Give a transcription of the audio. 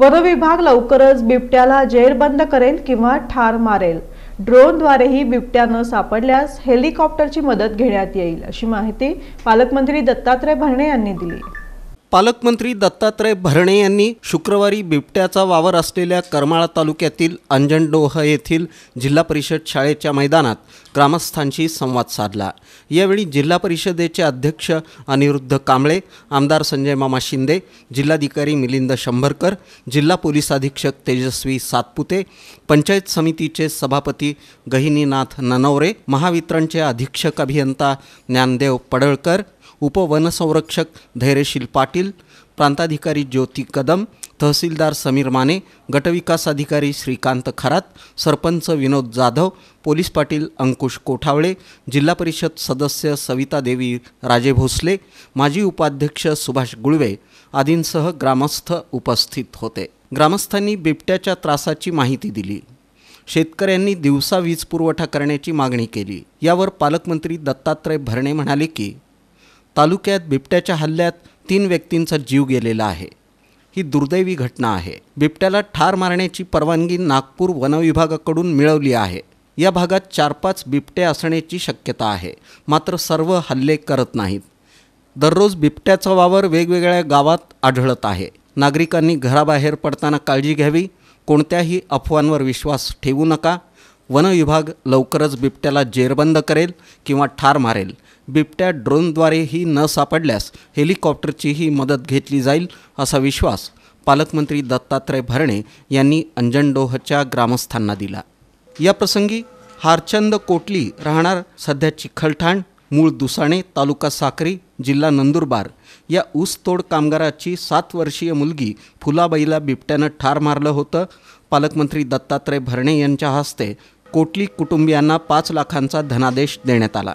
one विभाग लवकरच बिबट्याला जेरबंद करेल किंवा ठार मारेल ड्रोनद्वारेही बिबट्या न सापडल्यास हेलिकॉप्टरची मदत घेण्यात येईल अशी माहिती पालकमंत्री दत्तात्रय भरणे यांनी दिली पालकमंत्री दत्तात्रय भरणे यांनी शुक्रवारी बिबट्याचा वावर असलेल्या करमाळा तालुक्यातील अंजनडोह येथील जिल्हा परिषद शाळेच्या मैदानात ग्रामस्थांशी संवाद साधला यावेळी जिल्हा परिषदेचे अध्यक्ष अनिरुद्ध कांबळे आमदार संजय मामा शिंदे जिल्हाधिकारी मिलिंद शंभरकर जिल्हा पोलीस अधीक्षक तेजस्वी सातपुते पंचायत समितीचे सभापती गहिनीनाथ ननवरे महावितरणचे अधीक्षक अभियंता ज्ञानदेव पडळकर उपवनसंरक्षक धैर्यशील पाटील प्रांताधिकारी ज्योती कदम तहसीलदार समीर माने गटविकास अधिकारी श्रीकांत खरात सरपंच विनोद जाधव पोलीस पाटील अंकुश कोठावळे जिल्हा परिषद सदस्य सविता देवी राजे भोसले माजी उपाध्यक्ष सुभाष गुळवे आदींसह ग्रामस्थ उपस्थित होते ग्रामस्थांनी बिबट्याच्या त्रासाची माहिती दिली शेतकऱ्यांनी दिवसा वीज पुरवठा करण्याची मागणी केली यावर पालकमंत्री दत्तात्रय भरणे म्हणाले की तालुक्यात बिबट्याच्या हल्ल्यात तीन व्यक्तींचा जीव गेलेला आहे ही दुर्दैवी घटना आहे बिबट्याला ठार मारण्याची परवानगी नागपूर वनविभागाकडून मिळवली आहे या भागात चार पाच बिबटे असण्याची शक्यता आहे मात्र सर्व हल्ले करत नाहीत दररोज बिबट्याचा वावर वेगवेगळ्या गावात आढळत आहे नागरिकांनी घराबाहेर पडताना काळजी घ्यावी कोणत्याही अफवांवर विश्वास ठेवू नका वनविभाग लवकरच बिबट्याला जेरबंद करेल किंवा ठार मारेल बिबट्या ड्रोनद्वारेही न सापडल्यास हेलिकॉप्टरचीही मदत घेतली जाईल असा विश्वास पालकमंत्री दत्तात्रय भरणे यांनी अंजनडोहच्या ग्रामस्थांना दिला या प्रसंगी हारचंद कोटली राहणार सध्या चिखलठाण मूळ दुसाणे तालुका साक्री जिल्हा नंदुरबार या ऊसतोड कामगाराची सात वर्षीय मुलगी फुलाबाईला बिबट्यानं ठार मारलं होतं पालकमंत्री दत्तात्रय भरणे यांच्या हस्ते कोटली कुटुंबियांना पाच लाखांचा धनादेश देण्यात आला